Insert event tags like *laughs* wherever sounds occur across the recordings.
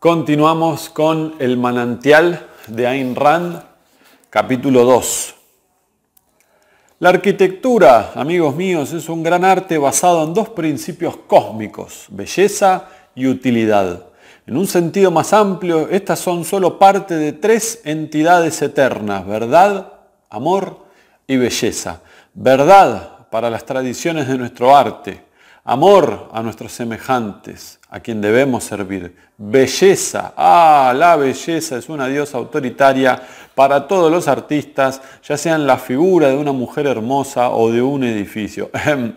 Continuamos con el manantial de Ayn Rand, capítulo 2. La arquitectura, amigos míos, es un gran arte basado en dos principios cósmicos, belleza y utilidad. En un sentido más amplio, estas son solo parte de tres entidades eternas, verdad, amor y belleza. Verdad para las tradiciones de nuestro arte, amor a nuestros semejantes, a quien debemos servir, belleza, ah, la belleza es una diosa autoritaria para todos los artistas, ya sean la figura de una mujer hermosa o de un edificio. *laughs* Em,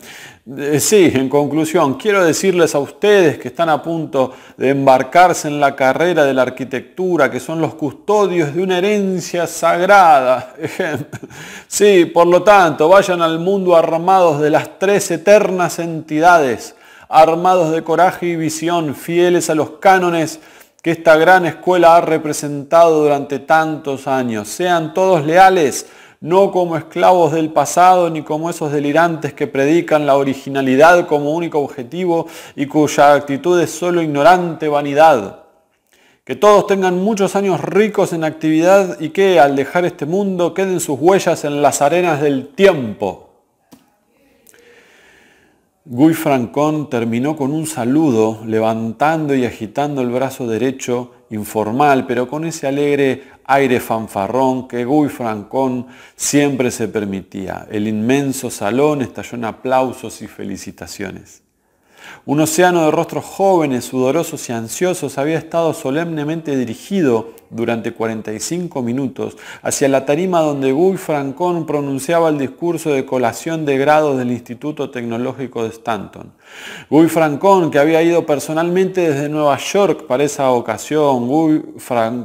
eh, sí, en conclusión, quiero decirles a ustedes que están a punto de embarcarse en la carrera de la arquitectura, que son los custodios de una herencia sagrada. *laughs* Sí, por lo tanto, vayan al mundo armados de las tres eternas entidades, armados de coraje y visión, fieles a los cánones que esta gran escuela ha representado durante tantos años. Sean todos leales no como esclavos del pasado ni como esos delirantes que predican la originalidad como único objetivo y cuya actitud es solo ignorante vanidad. Que todos tengan muchos años ricos en actividad y que al dejar este mundo queden sus huellas en las arenas del tiempo. Guy Francón terminó con un saludo, levantando y agitando el brazo derecho informal, pero con ese alegre aire fanfarrón que Guy Francón siempre se permitía. El inmenso salón estalló en aplausos y felicitaciones. Un océano de rostros jóvenes, sudorosos y ansiosos había estado solemnemente dirigido durante 45 minutos hacia la tarima donde Guy Francón pronunciaba el discurso de colación de grados del Instituto Tecnológico de Stanton. Guy Francón, que había ido personalmente desde Nueva York para esa ocasión, Guy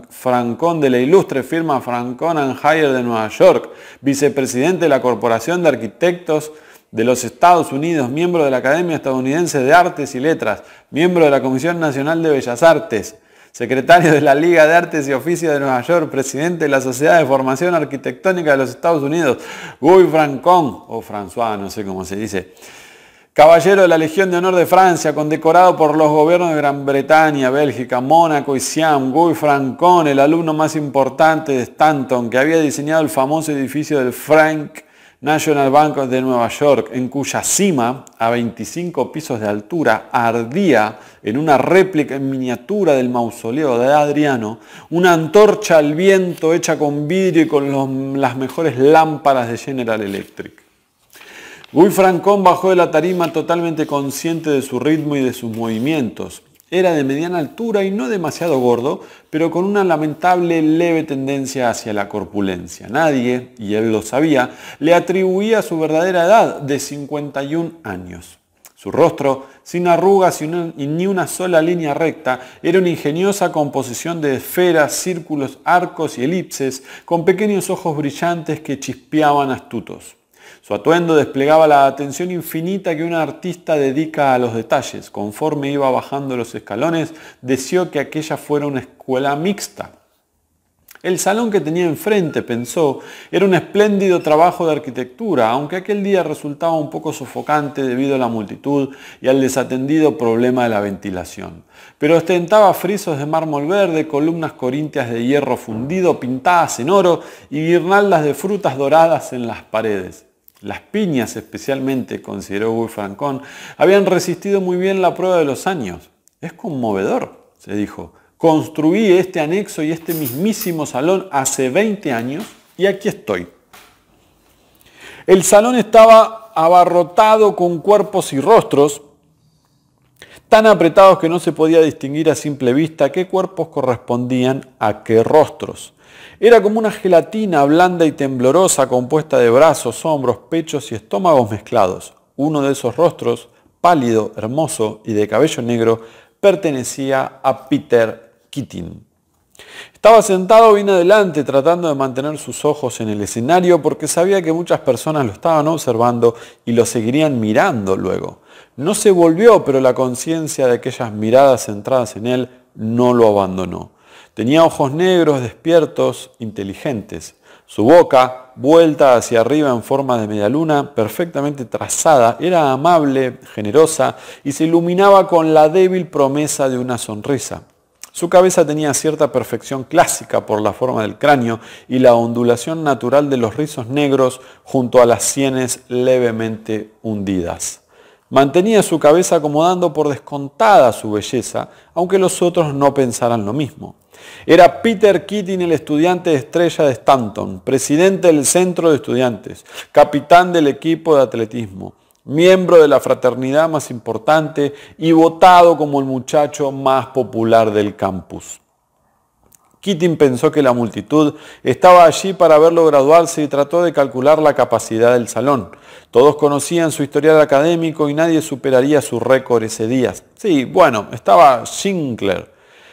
Francón de la ilustre firma Francón and Hire de Nueva York, vicepresidente de la Corporación de Arquitectos, de los Estados Unidos, miembro de la Academia Estadounidense de Artes y Letras, miembro de la Comisión Nacional de Bellas Artes, secretario de la Liga de Artes y Oficios de Nueva York, presidente de la Sociedad de Formación Arquitectónica de los Estados Unidos, Guy Francon, o François, no sé cómo se dice, caballero de la Legión de Honor de Francia, condecorado por los gobiernos de Gran Bretaña, Bélgica, Mónaco y Siam, Guy Francon, el alumno más importante de Stanton, que había diseñado el famoso edificio del Frank National Bank de Nueva York, en cuya cima, a 25 pisos de altura, ardía en una réplica en miniatura del mausoleo de Adriano, una antorcha al viento hecha con vidrio y con las mejores lámparas de General Electric. Guy Francón bajó de la tarima totalmente consciente de su ritmo y de sus movimientos. Era de mediana altura y no demasiado gordo, pero con una lamentable leve tendencia hacia la corpulencia. Nadie, y él lo sabía, le atribuía su verdadera edad de 51 años. Su rostro, sin arrugas y, ni una sola línea recta, era una ingeniosa composición de esferas, círculos, arcos y elipses, con pequeños ojos brillantes que chispeaban astutos. Su atuendo desplegaba la atención infinita que un artista dedica a los detalles. Conforme iba bajando los escalones, deseó que aquella fuera una escuela mixta. El salón que tenía enfrente, pensó, era un espléndido trabajo de arquitectura, aunque aquel día resultaba un poco sofocante debido a la multitud y al desatendido problema de la ventilación. Pero ostentaba frisos de mármol verde, columnas corintias de hierro fundido pintadas en oro y guirnaldas de frutas doradas en las paredes. Las piñas especialmente, consideró Wolfgang habían resistido muy bien la prueba de los años. Es conmovedor, se dijo. Construí este anexo y este mismísimo salón hace 20 años y aquí estoy. El salón estaba abarrotado con cuerpos y rostros, tan apretados que no se podía distinguir a simple vista qué cuerpos correspondían a qué rostros. Era como una gelatina blanda y temblorosa compuesta de brazos, hombros, pechos y estómagos mezclados. Uno de esos rostros, pálido, hermoso y de cabello negro, pertenecía a Peter Keating. Estaba sentado bien adelante tratando de mantener sus ojos en el escenario porque sabía que muchas personas lo estaban observando y lo seguirían mirando luego. No se volvió, pero la conciencia de aquellas miradas centradas en él no lo abandonó. Tenía ojos negros, despiertos, inteligentes. Su boca, vuelta hacia arriba en forma de media luna, perfectamente trazada, era amable, generosa y se iluminaba con la débil promesa de una sonrisa. Su cabeza tenía cierta perfección clásica por la forma del cráneo y la ondulación natural de los rizos negros junto a las sienes levemente hundidas. Mantenía su cabeza acomodando por descontada su belleza, aunque los otros no pensaran lo mismo. Era Peter Keating el estudiante estrella de Stanton, presidente del centro de estudiantes, capitán del equipo de atletismo, miembro de la fraternidad más importante y votado como el muchacho más popular del campus. Keating pensó que la multitud estaba allí para verlo graduarse y trató de calcular la capacidad del salón. Todos conocían su historial académico y nadie superaría su récord ese día. Sí, bueno, estaba Sinclair,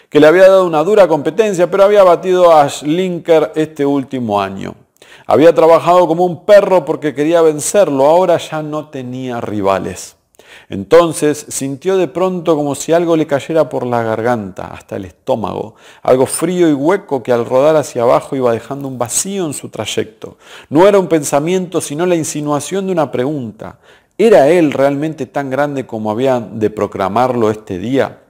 que le había dado una dura competencia, pero había batido a Schlinker este último año. Había trabajado como un perro porque quería vencerlo, ahora ya no tenía rivales. Entonces sintió de pronto como si algo le cayera por la garganta, hasta el estómago, algo frío y hueco que al rodar hacia abajo iba dejando un vacío en su trayecto. No era un pensamiento, sino la insinuación de una pregunta. ¿Era él realmente tan grande como habían de proclamarlo este día?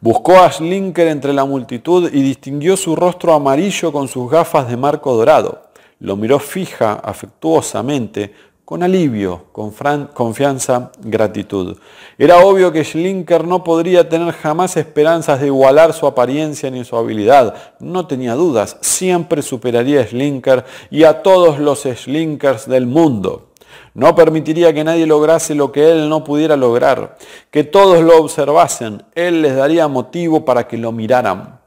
Buscó a Schlinker entre la multitud y distinguió su rostro amarillo con sus gafas de marco dorado. Lo miró fija, afectuosamente, con alivio, con confianza, gratitud. Era obvio que Schlinker no podría tener jamás esperanzas de igualar su apariencia ni su habilidad. No tenía dudas, siempre superaría a Schlinker y a todos los Schlinkers del mundo. No permitiría que nadie lograse lo que Él no pudiera lograr, que todos lo observasen. Él les daría motivo para que lo miraran.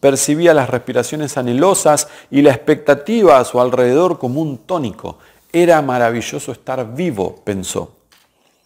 Percibía las respiraciones anhelosas y la expectativa a su alrededor como un tónico. Era maravilloso estar vivo, pensó.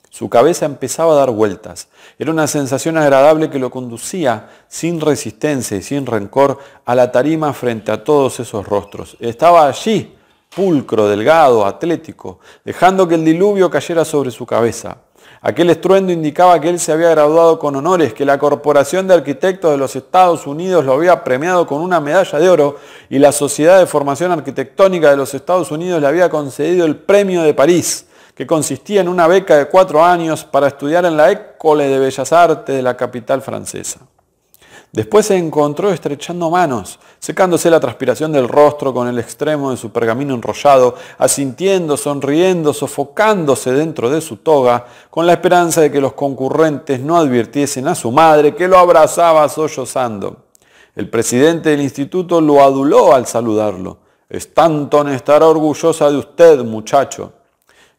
Su cabeza empezaba a dar vueltas. Era una sensación agradable que lo conducía, sin resistencia y sin rencor, a la tarima frente a todos esos rostros. Estaba allí, pulcro, delgado, atlético, dejando que el diluvio cayera sobre su cabeza. Aquel estruendo indicaba que él se había graduado con honores, que la Corporación de Arquitectos de los Estados Unidos lo había premiado con una medalla de oro y la Sociedad de Formación Arquitectónica de los Estados Unidos le había concedido el Premio de París, que consistía en una beca de cuatro años para estudiar en la École de Bellas Artes de la capital francesa. Después se encontró estrechando manos, secándose la transpiración del rostro con el extremo de su pergamino enrollado, asintiendo, sonriendo, sofocándose dentro de su toga, con la esperanza de que los concurrentes no advirtiesen a su madre que lo abrazaba sollozando. El presidente del instituto lo aduló al saludarlo. en estar orgullosa de usted, muchacho.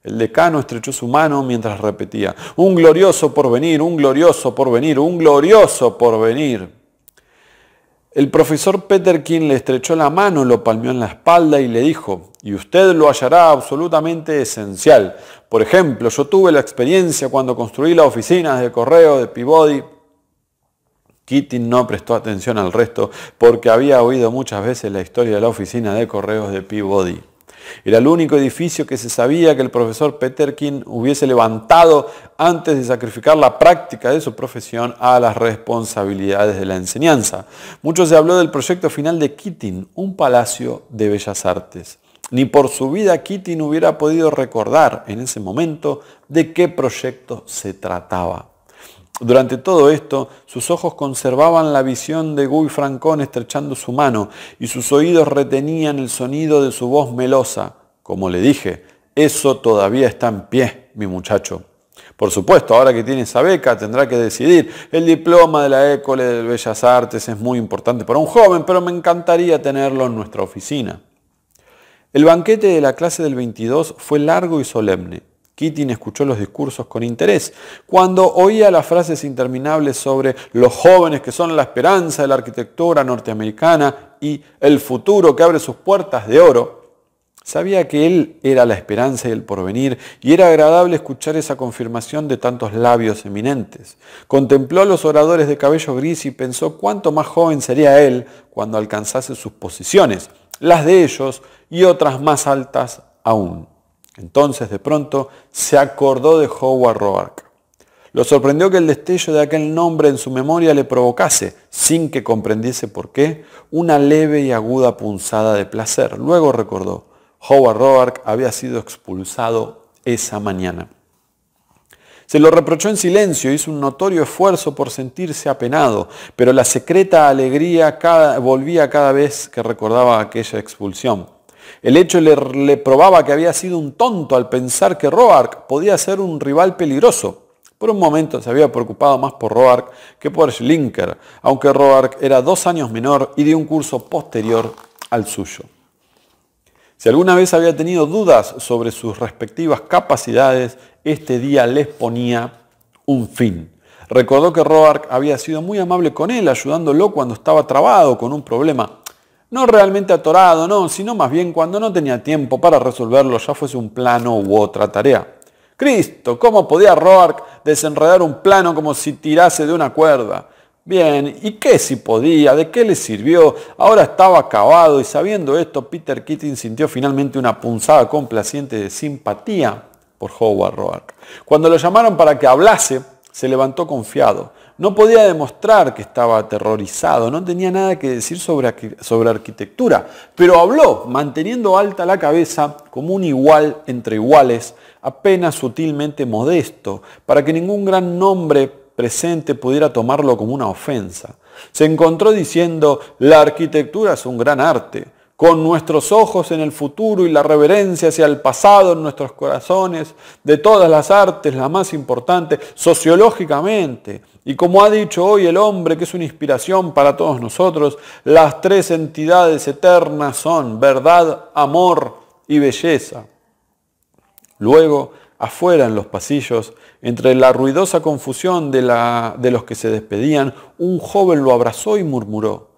El decano estrechó su mano mientras repetía, un glorioso porvenir, un glorioso porvenir, un glorioso porvenir. El profesor Peterkin le estrechó la mano, lo palmeó en la espalda y le dijo, y usted lo hallará absolutamente esencial. Por ejemplo, yo tuve la experiencia cuando construí la oficina de correo de Peabody. Kitty no prestó atención al resto porque había oído muchas veces la historia de la oficina de correos de Peabody. Era el único edificio que se sabía que el profesor Peterkin hubiese levantado antes de sacrificar la práctica de su profesión a las responsabilidades de la enseñanza. Mucho se habló del proyecto final de Keating, un palacio de bellas artes. Ni por su vida Keating hubiera podido recordar en ese momento de qué proyecto se trataba. Durante todo esto, sus ojos conservaban la visión de Guy Francón estrechando su mano y sus oídos retenían el sonido de su voz melosa. Como le dije, eso todavía está en pie, mi muchacho. Por supuesto, ahora que tiene esa beca tendrá que decidir. El diploma de la École de Bellas Artes es muy importante para un joven, pero me encantaría tenerlo en nuestra oficina. El banquete de la clase del 22 fue largo y solemne. Keating escuchó los discursos con interés. Cuando oía las frases interminables sobre los jóvenes que son la esperanza de la arquitectura norteamericana y el futuro que abre sus puertas de oro, sabía que él era la esperanza y el porvenir y era agradable escuchar esa confirmación de tantos labios eminentes. Contempló a los oradores de cabello gris y pensó cuánto más joven sería él cuando alcanzase sus posiciones, las de ellos y otras más altas aún. Entonces, de pronto, se acordó de Howard Roark. Lo sorprendió que el destello de aquel nombre en su memoria le provocase, sin que comprendiese por qué, una leve y aguda punzada de placer. Luego recordó, Howard Roark había sido expulsado esa mañana. Se lo reprochó en silencio, hizo un notorio esfuerzo por sentirse apenado, pero la secreta alegría volvía cada vez que recordaba aquella expulsión. El hecho le, probaba que había sido un tonto al pensar que Roark podía ser un rival peligroso. Por un momento se había preocupado más por Roark que por Schlinker, aunque Roark era dos años menor y de un curso posterior al suyo. Si alguna vez había tenido dudas sobre sus respectivas capacidades, este día les ponía un fin. Recordó que Roark había sido muy amable con él, ayudándolo cuando estaba trabado con un problema no realmente atorado, no, sino más bien cuando no tenía tiempo para resolverlo, ya fuese un plano u otra tarea. Cristo, ¿cómo podía Roark desenredar un plano como si tirase de una cuerda? Bien, ¿y qué si podía? ¿De qué le sirvió? Ahora estaba acabado y sabiendo esto, Peter Keating sintió finalmente una punzada complaciente de simpatía por Howard Roark. Cuando lo llamaron para que hablase, se levantó confiado. No podía demostrar que estaba aterrorizado, no tenía nada que decir sobre, sobre, arquitectura, pero habló, manteniendo alta la cabeza como un igual entre iguales, apenas sutilmente modesto, para que ningún gran nombre presente pudiera tomarlo como una ofensa. Se encontró diciendo, la arquitectura es un gran arte, con nuestros ojos en el futuro y la reverencia hacia el pasado en nuestros corazones, de todas las artes, la más importante, sociológicamente, y como ha dicho hoy el hombre, que es una inspiración para todos nosotros, las tres entidades eternas son verdad, amor y belleza. Luego, afuera en los pasillos, entre la ruidosa confusión de, los que se despedían, un joven lo abrazó y murmuró,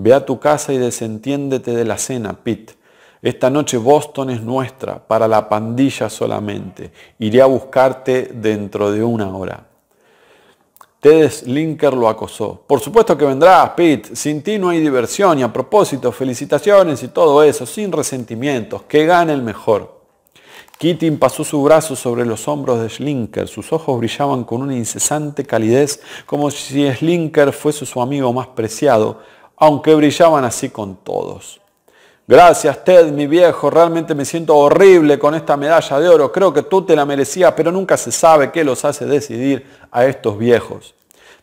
Ve a tu casa y desentiéndete de la cena, Pete. Esta noche Boston es nuestra, para la pandilla solamente. Iré a buscarte dentro de una hora. Ted Slinker lo acosó. Por supuesto que vendrás, Pete. Sin ti no hay diversión. Y a propósito, felicitaciones y todo eso, sin resentimientos. Que gane el mejor. Keating pasó su brazo sobre los hombros de Slinker. Sus ojos brillaban con una incesante calidez, como si Slinker fuese su amigo más preciado, aunque brillaban así con todos. Gracias Ted, mi viejo, realmente me siento horrible con esta medalla de oro. Creo que tú te la merecías, pero nunca se sabe qué los hace decidir a estos viejos.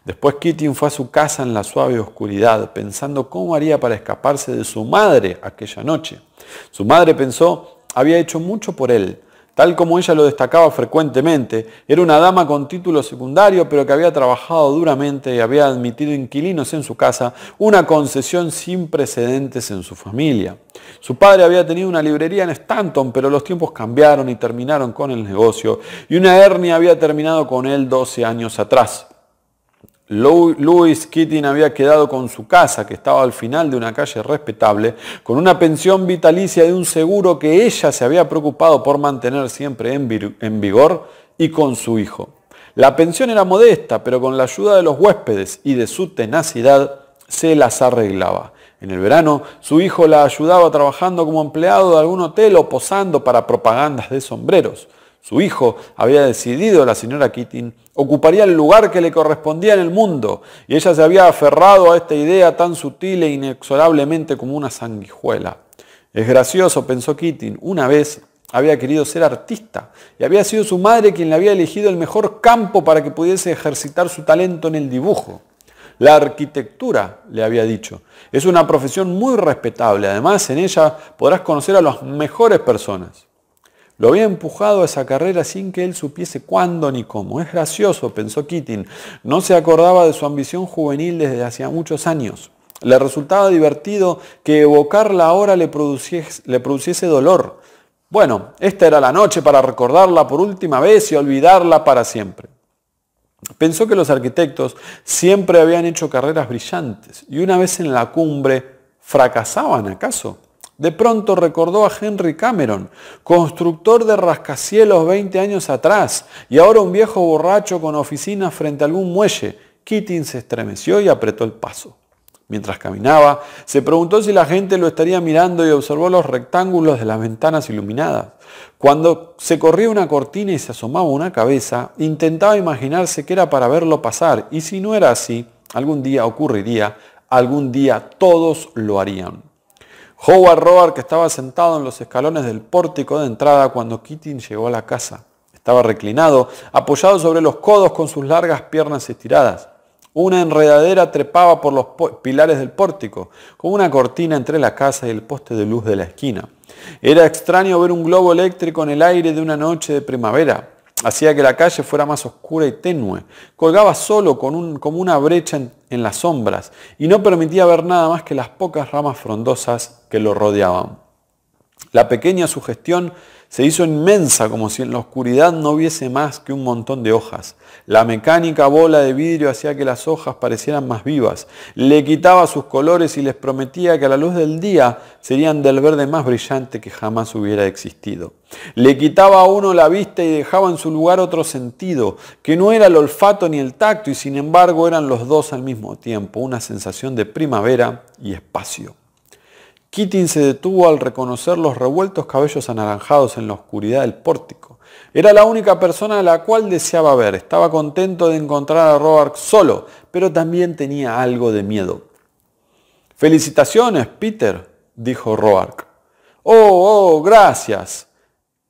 Después Kitty fue a su casa en la suave oscuridad, pensando cómo haría para escaparse de su madre aquella noche. Su madre pensó, había hecho mucho por él, Tal como ella lo destacaba frecuentemente, era una dama con título secundario, pero que había trabajado duramente y había admitido inquilinos en su casa, una concesión sin precedentes en su familia. Su padre había tenido una librería en Stanton, pero los tiempos cambiaron y terminaron con el negocio, y una hernia había terminado con él 12 años atrás. Louis Keating había quedado con su casa, que estaba al final de una calle respetable, con una pensión vitalicia de un seguro que ella se había preocupado por mantener siempre en, vigor y con su hijo. La pensión era modesta, pero con la ayuda de los huéspedes y de su tenacidad se las arreglaba. En el verano, su hijo la ayudaba trabajando como empleado de algún hotel o posando para propagandas de sombreros. Su hijo había decidido, la señora Keating, ocuparía el lugar que le correspondía en el mundo, y ella se había aferrado a esta idea tan sutil e inexorablemente como una sanguijuela. Es gracioso, pensó Keating, una vez había querido ser artista, y había sido su madre quien le había elegido el mejor campo para que pudiese ejercitar su talento en el dibujo. La arquitectura, le había dicho, es una profesión muy respetable, además en ella podrás conocer a las mejores personas. Lo había empujado a esa carrera sin que él supiese cuándo ni cómo. Es gracioso, pensó Keating. No se acordaba de su ambición juvenil desde hacía muchos años. Le resultaba divertido que evocarla ahora le produciese, le dolor. Bueno, esta era la noche para recordarla por última vez y olvidarla para siempre. Pensó que los arquitectos siempre habían hecho carreras brillantes y una vez en la cumbre, ¿fracasaban acaso? De pronto recordó a Henry Cameron, constructor de rascacielos 20 años atrás y ahora un viejo borracho con oficinas frente a algún muelle. Keating se estremeció y apretó el paso. Mientras caminaba, se preguntó si la gente lo estaría mirando y observó los rectángulos de las ventanas iluminadas. Cuando se corría una cortina y se asomaba una cabeza, intentaba imaginarse que era para verlo pasar y si no era así, algún día ocurriría, algún día todos lo harían. Howard Roar, que estaba sentado en los escalones del pórtico de entrada cuando Keating llegó a la casa. Estaba reclinado, apoyado sobre los codos con sus largas piernas estiradas. Una enredadera trepaba por los pilares del pórtico, como una cortina entre la casa y el poste de luz de la esquina. Era extraño ver un globo eléctrico en el aire de una noche de primavera. Hacía que la calle fuera más oscura y tenue. Colgaba solo como una brecha en, en las sombras y no permitía ver nada más que las pocas ramas frondosas que lo rodeaban. La pequeña sugestión se hizo inmensa como si en la oscuridad no hubiese más que un montón de hojas. La mecánica bola de vidrio hacía que las hojas parecieran más vivas. Le quitaba sus colores y les prometía que a la luz del día serían del verde más brillante que jamás hubiera existido. Le quitaba a uno la vista y dejaba en su lugar otro sentido, que no era el olfato ni el tacto y sin embargo eran los dos al mismo tiempo, una sensación de primavera y espacio. Keating se detuvo al reconocer los revueltos cabellos anaranjados en la oscuridad del pórtico. Era la única persona a la cual deseaba ver. Estaba contento de encontrar a Roark solo, pero también tenía algo de miedo. Felicitaciones, Peter, dijo Roark. Oh, oh, gracias.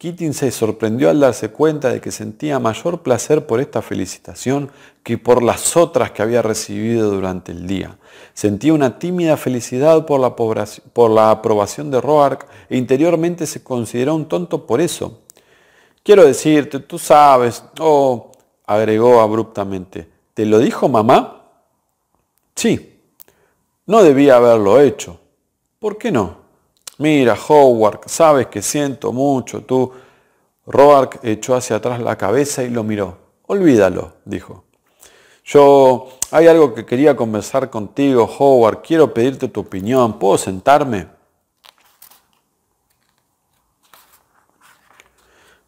Keating se sorprendió al darse cuenta de que sentía mayor placer por esta felicitación que por las otras que había recibido durante el día. Sentía una tímida felicidad por la, por la aprobación de Roark e interiormente se consideró un tonto por eso. Quiero decirte, tú sabes, oh, agregó abruptamente, ¿te lo dijo mamá? Sí, no debía haberlo hecho. ¿Por qué no? mira Howard, sabes que siento mucho tú. Roark echó hacia atrás la cabeza y lo miró. Olvídalo, dijo. Yo, hay algo que quería conversar contigo, Howard. Quiero pedirte tu opinión. ¿Puedo sentarme?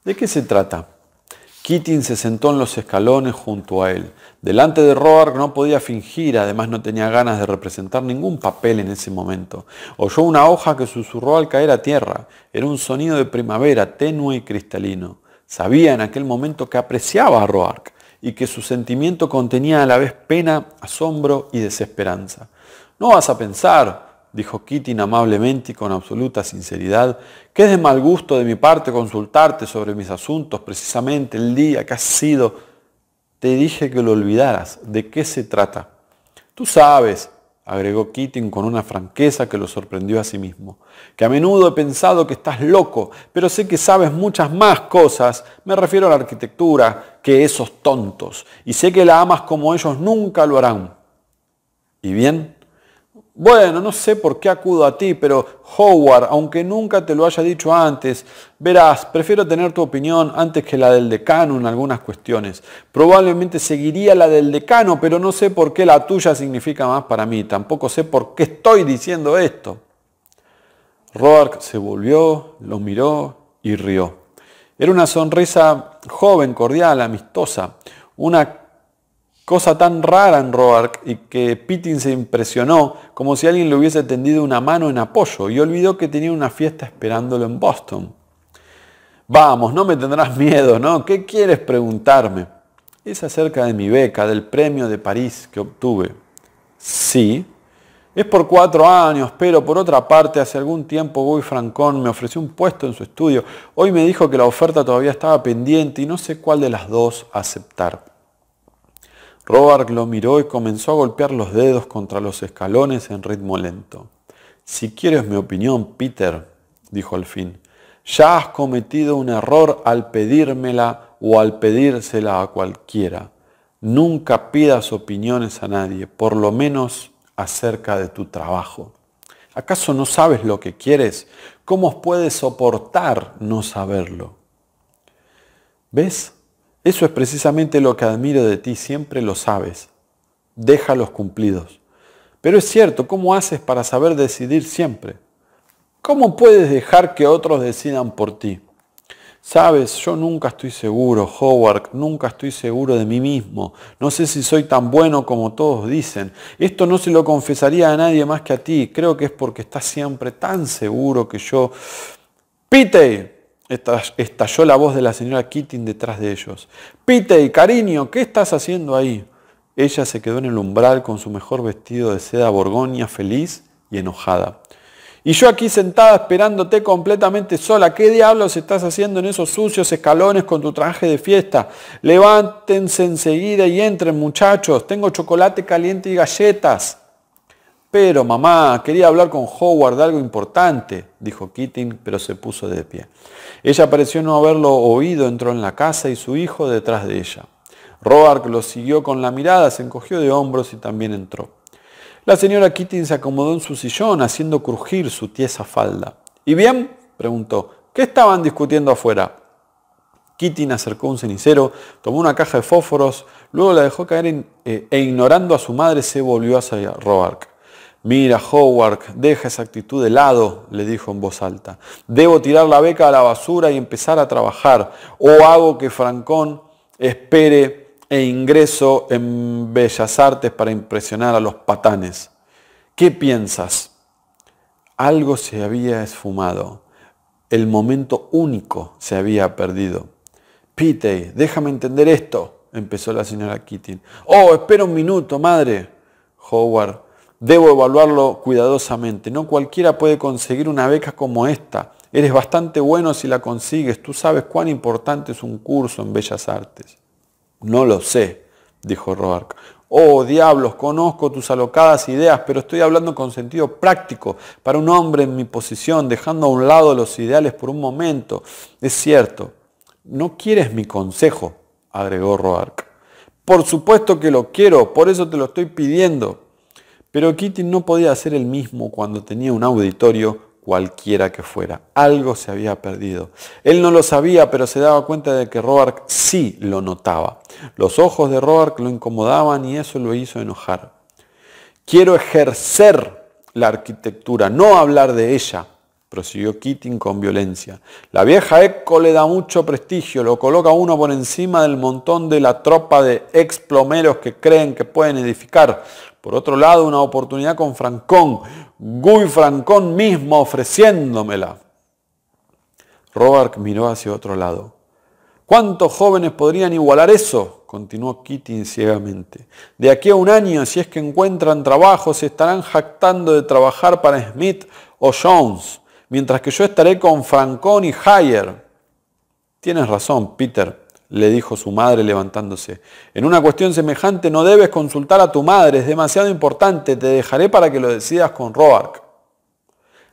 ¿De qué se trata? Keating se sentó en los escalones junto a él. Delante de Roark no podía fingir, además no tenía ganas de representar ningún papel en ese momento. Oyó una hoja que susurró al caer a tierra. Era un sonido de primavera, tenue y cristalino. Sabía en aquel momento que apreciaba a Roark y que su sentimiento contenía a la vez pena, asombro y desesperanza. No vas a pensar, dijo Kitty amablemente y con absoluta sinceridad, que es de mal gusto de mi parte consultarte sobre mis asuntos precisamente el día que has sido. Te dije que lo olvidaras. ¿De qué se trata? Tú sabes, agregó Keating con una franqueza que lo sorprendió a sí mismo, que a menudo he pensado que estás loco, pero sé que sabes muchas más cosas, me refiero a la arquitectura, que esos tontos, y sé que la amas como ellos nunca lo harán. ¿Y bien? Bueno, no sé por qué acudo a ti, pero Howard, aunque nunca te lo haya dicho antes, verás, prefiero tener tu opinión antes que la del decano en algunas cuestiones. Probablemente seguiría la del decano, pero no sé por qué la tuya significa más para mí. Tampoco sé por qué estoy diciendo esto. Roark se volvió, lo miró y rió. Era una sonrisa joven, cordial, amistosa, una cosa tan rara en Roark y que Pitting se impresionó como si alguien le hubiese tendido una mano en apoyo y olvidó que tenía una fiesta esperándolo en Boston. Vamos, no me tendrás miedo, ¿no? ¿Qué quieres preguntarme? Es acerca de mi beca, del premio de París que obtuve. Sí. Es por cuatro años, pero por otra parte, hace algún tiempo Guy Francón me ofreció un puesto en su estudio. Hoy me dijo que la oferta todavía estaba pendiente y no sé cuál de las dos aceptar. Robert lo miró y comenzó a golpear los dedos contra los escalones en ritmo lento. Si quieres mi opinión, Peter, dijo al fin, ya has cometido un error al pedírmela o al pedírsela a cualquiera. Nunca pidas opiniones a nadie, por lo menos acerca de tu trabajo. ¿Acaso no sabes lo que quieres? ¿Cómo puedes soportar no saberlo? ¿Ves? Eso es precisamente lo que admiro de ti, siempre lo sabes. Deja los cumplidos. Pero es cierto, ¿cómo haces para saber decidir siempre? ¿Cómo puedes dejar que otros decidan por ti? Sabes, yo nunca estoy seguro, Howard, nunca estoy seguro de mí mismo. No sé si soy tan bueno como todos dicen. Esto no se lo confesaría a nadie más que a ti. Creo que es porque estás siempre tan seguro que yo... Pite, estalló la voz de la señora Keating detrás de ellos. Pite, cariño, ¿qué estás haciendo ahí? Ella se quedó en el umbral con su mejor vestido de seda borgoña, feliz y enojada. Y yo aquí sentada esperándote completamente sola. ¿Qué diablos estás haciendo en esos sucios escalones con tu traje de fiesta? Levántense enseguida y entren, muchachos. Tengo chocolate caliente y galletas. Pero, mamá, quería hablar con Howard de algo importante, dijo Keating, pero se puso de pie. Ella pareció no haberlo oído, entró en la casa y su hijo detrás de ella. Roark lo siguió con la mirada, se encogió de hombros y también entró. La señora Keating se acomodó en su sillón, haciendo crujir su tiesa falda. ¿Y bien? preguntó. ¿Qué estaban discutiendo afuera? Keating acercó un cenicero, tomó una caja de fósforos, luego la dejó caer eh, e ignorando a su madre se volvió hacia Roark. Mira, Howard, deja esa actitud de lado, le dijo en voz alta. Debo tirar la beca a la basura y empezar a trabajar. O hago que Francón espere e ingreso en Bellas Artes para impresionar a los patanes. ¿Qué piensas? Algo se había esfumado. El momento único se había perdido. Pete, déjame entender esto, empezó la señora Keating. Oh, espera un minuto, madre. Howard Debo evaluarlo cuidadosamente. No cualquiera puede conseguir una beca como esta. Eres bastante bueno si la consigues. Tú sabes cuán importante es un curso en Bellas Artes. No lo sé, dijo Roark. Oh, diablos, conozco tus alocadas ideas, pero estoy hablando con sentido práctico, para un hombre en mi posición, dejando a un lado los ideales por un momento. Es cierto, no quieres mi consejo, agregó Roark. Por supuesto que lo quiero, por eso te lo estoy pidiendo. Pero Keating no podía hacer el mismo cuando tenía un auditorio cualquiera que fuera. Algo se había perdido. Él no lo sabía, pero se daba cuenta de que Roark sí lo notaba. Los ojos de Roark lo incomodaban y eso lo hizo enojar. Quiero ejercer la arquitectura, no hablar de ella, prosiguió Keating con violencia. La vieja Eco le da mucho prestigio, lo coloca uno por encima del montón de la tropa de ex plomeros que creen que pueden edificar. Por otro lado, una oportunidad con Francón, Guy Francón mismo ofreciéndomela. Robert miró hacia otro lado. ¿Cuántos jóvenes podrían igualar eso? Continuó Kitty ciegamente. De aquí a un año, si es que encuentran trabajo, se estarán jactando de trabajar para Smith o Jones, mientras que yo estaré con Francón y Higher. Tienes razón, Peter, le dijo su madre levantándose. En una cuestión semejante no debes consultar a tu madre, es demasiado importante, te dejaré para que lo decidas con Roark.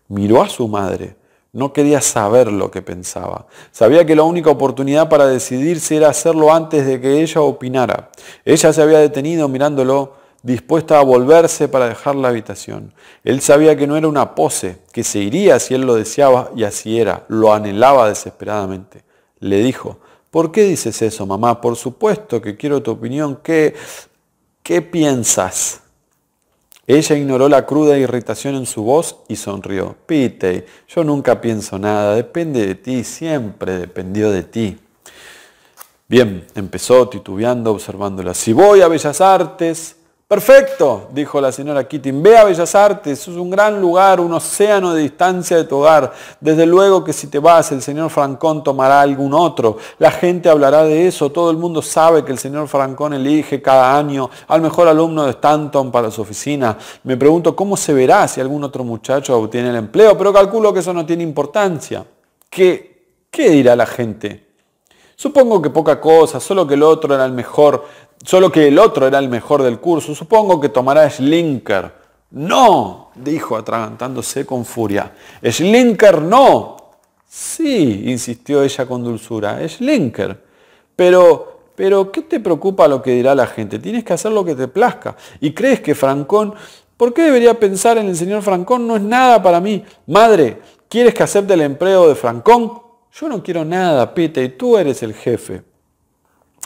Miró a su madre, no quería saber lo que pensaba. Sabía que la única oportunidad para decidirse era hacerlo antes de que ella opinara. Ella se había detenido mirándolo, dispuesta a volverse para dejar la habitación. Él sabía que no era una pose, que se iría si él lo deseaba y así era, lo anhelaba desesperadamente. Le dijo, ¿Por qué dices eso, mamá? Por supuesto que quiero tu opinión. ¿Qué, qué piensas? Ella ignoró la cruda irritación en su voz y sonrió. Pite, yo nunca pienso nada, depende de ti, siempre dependió de ti. Bien, empezó titubeando, observándola. Si voy a Bellas Artes, Perfecto, dijo la señora Keating. Ve a Bellas Artes, es un gran lugar, un océano de distancia de tu hogar. Desde luego que si te vas, el señor Francón tomará algún otro. La gente hablará de eso. Todo el mundo sabe que el señor Francón elige cada año al mejor alumno de Stanton para su oficina. Me pregunto cómo se verá si algún otro muchacho obtiene el empleo, pero calculo que eso no tiene importancia. ¿Qué, qué dirá la gente? Supongo que poca cosa, solo que el otro era el mejor solo que el otro era el mejor del curso. Supongo que tomará Linker. No, dijo atragantándose con furia. Linker, no. Sí, insistió ella con dulzura. Linker. Pero, pero, ¿qué te preocupa lo que dirá la gente? Tienes que hacer lo que te plazca. ¿Y crees que Francón... ¿Por qué debería pensar en el señor Francón? No es nada para mí. Madre, ¿quieres que acepte el empleo de Francón? Yo no quiero nada, Pete, y tú eres el jefe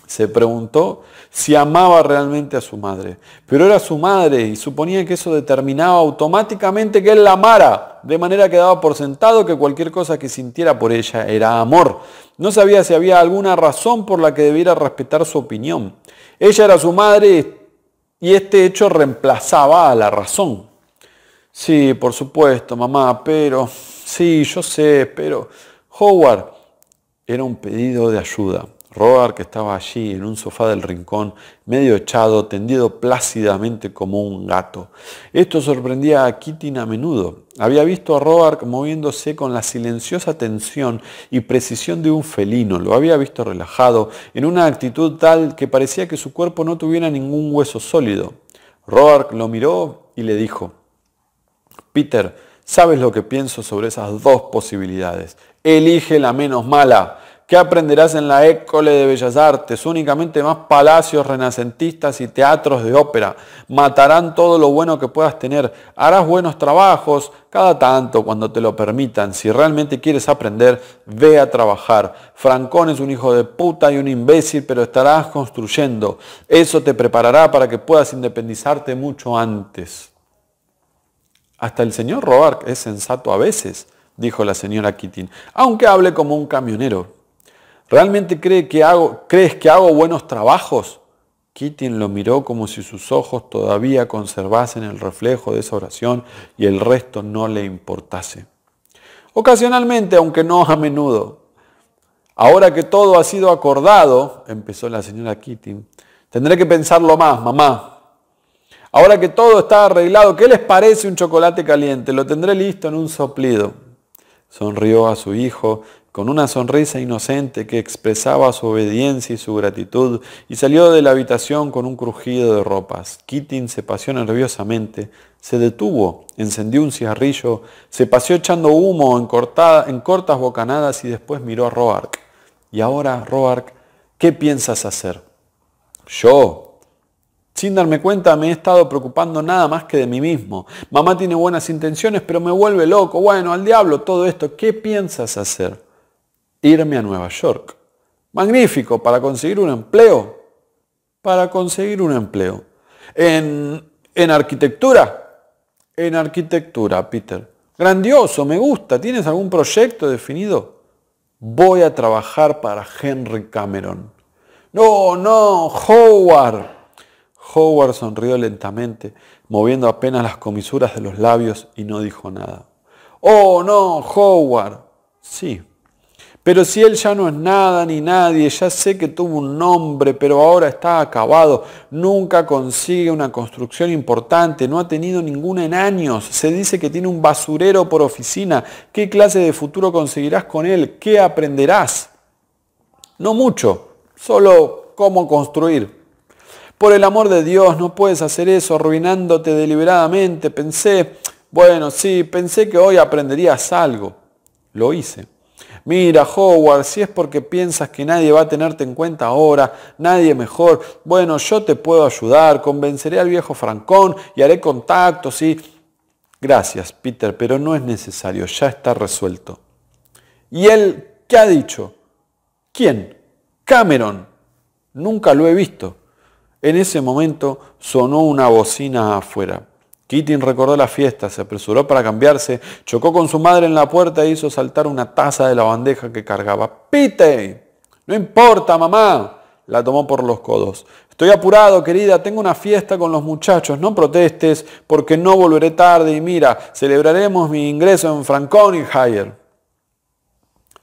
se preguntó si amaba realmente a su madre. Pero era su madre y suponía que eso determinaba automáticamente que él la amara, de manera que daba por sentado que cualquier cosa que sintiera por ella era amor. No sabía si había alguna razón por la que debiera respetar su opinión. Ella era su madre y este hecho reemplazaba a la razón. Sí, por supuesto, mamá, pero... Sí, yo sé, pero... Howard era un pedido de ayuda. Roark estaba allí en un sofá del rincón, medio echado, tendido plácidamente como un gato. Esto sorprendía a Kitty a menudo. Había visto a Roark moviéndose con la silenciosa tensión y precisión de un felino. Lo había visto relajado, en una actitud tal que parecía que su cuerpo no tuviera ningún hueso sólido. Roark lo miró y le dijo, Peter, ¿sabes lo que pienso sobre esas dos posibilidades? Elige la menos mala. ¿Qué aprenderás en la École de Bellas Artes? Únicamente más palacios renacentistas y teatros de ópera. Matarán todo lo bueno que puedas tener. Harás buenos trabajos cada tanto cuando te lo permitan. Si realmente quieres aprender, ve a trabajar. Francón es un hijo de puta y un imbécil, pero estarás construyendo. Eso te preparará para que puedas independizarte mucho antes. Hasta el señor Robark es sensato a veces, dijo la señora Keating, aunque hable como un camionero. ¿Realmente cree que hago, crees que hago buenos trabajos? Kitty lo miró como si sus ojos todavía conservasen el reflejo de esa oración y el resto no le importase. Ocasionalmente, aunque no a menudo. Ahora que todo ha sido acordado, empezó la señora Kitty. tendré que pensarlo más, mamá. Ahora que todo está arreglado, ¿qué les parece un chocolate caliente? Lo tendré listo en un soplido. Sonrió a su hijo con una sonrisa inocente que expresaba su obediencia y su gratitud, y salió de la habitación con un crujido de ropas. Keating se paseó nerviosamente, se detuvo, encendió un cigarrillo, se paseó echando humo en, en cortas bocanadas y después miró a Roark. Y ahora, Roark, ¿qué piensas hacer? Yo, sin darme cuenta me he estado preocupando nada más que de mí mismo. Mamá tiene buenas intenciones, pero me vuelve loco. Bueno, al diablo todo esto. ¿Qué piensas hacer? irme a Nueva York. Magnífico, para conseguir un empleo. Para conseguir un empleo. En, en arquitectura. En arquitectura, Peter. Grandioso, me gusta. ¿Tienes algún proyecto definido? Voy a trabajar para Henry Cameron. No, no, Howard. Howard sonrió lentamente, moviendo apenas las comisuras de los labios y no dijo nada. Oh, no, Howard. Sí, pero si Él ya no es nada ni nadie, ya sé que tuvo un nombre, pero ahora está acabado, nunca consigue una construcción importante, no ha tenido ninguna en años, se dice que tiene un basurero por oficina, ¿qué clase de futuro conseguirás con Él? ¿Qué aprenderás? No mucho, solo cómo construir. Por el amor de Dios, no puedes hacer eso arruinándote deliberadamente. Pensé, bueno, sí, pensé que hoy aprenderías algo. Lo hice. Mira, Howard, si es porque piensas que nadie va a tenerte en cuenta ahora, nadie mejor, bueno, yo te puedo ayudar, convenceré al viejo Francón y haré contactos Sí, Gracias, Peter, pero no es necesario, ya está resuelto. ¿Y él qué ha dicho? ¿Quién? Cameron. Nunca lo he visto. En ese momento sonó una bocina afuera. Keating recordó la fiesta, se apresuró para cambiarse, chocó con su madre en la puerta e hizo saltar una taza de la bandeja que cargaba. ¡Pite! No importa, mamá. La tomó por los codos. Estoy apurado, querida, tengo una fiesta con los muchachos. No protestes porque no volveré tarde y mira, celebraremos mi ingreso en Franconi Higher.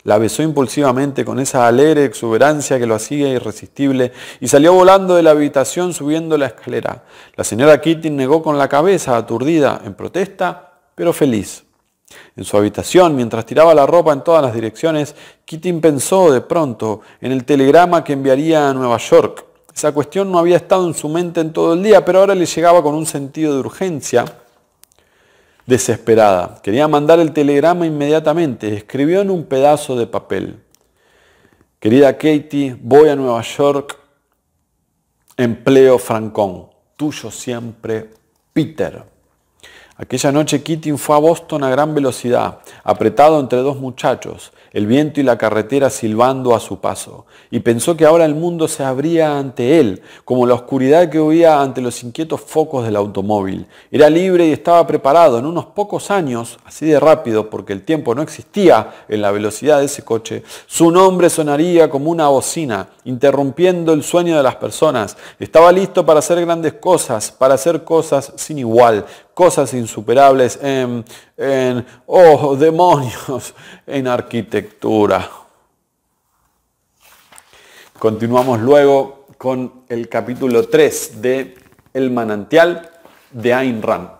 La besó impulsivamente con esa alegre exuberancia que lo hacía irresistible y salió volando de la habitación subiendo la escalera. La señora Kitty negó con la cabeza, aturdida, en protesta, pero feliz. En su habitación, mientras tiraba la ropa en todas las direcciones, Kitty pensó de pronto en el telegrama que enviaría a Nueva York. Esa cuestión no había estado en su mente en todo el día, pero ahora le llegaba con un sentido de urgencia desesperada. Quería mandar el telegrama inmediatamente. Escribió en un pedazo de papel. Querida Katie, voy a Nueva York. Empleo Francón. Tuyo siempre, Peter. Aquella noche Keating fue a Boston a gran velocidad, apretado entre dos muchachos, el viento y la carretera silbando a su paso, y pensó que ahora el mundo se abría ante él, como la oscuridad que huía ante los inquietos focos del automóvil. Era libre y estaba preparado. En unos pocos años, así de rápido, porque el tiempo no existía en la velocidad de ese coche, su nombre sonaría como una bocina, interrumpiendo el sueño de las personas. Estaba listo para hacer grandes cosas, para hacer cosas sin igual, cosas insuperables, en, oh, *laughs* demonios, en arquitectura. Continuamos luego con el capítulo 3 de El manantial de Ayn Rand.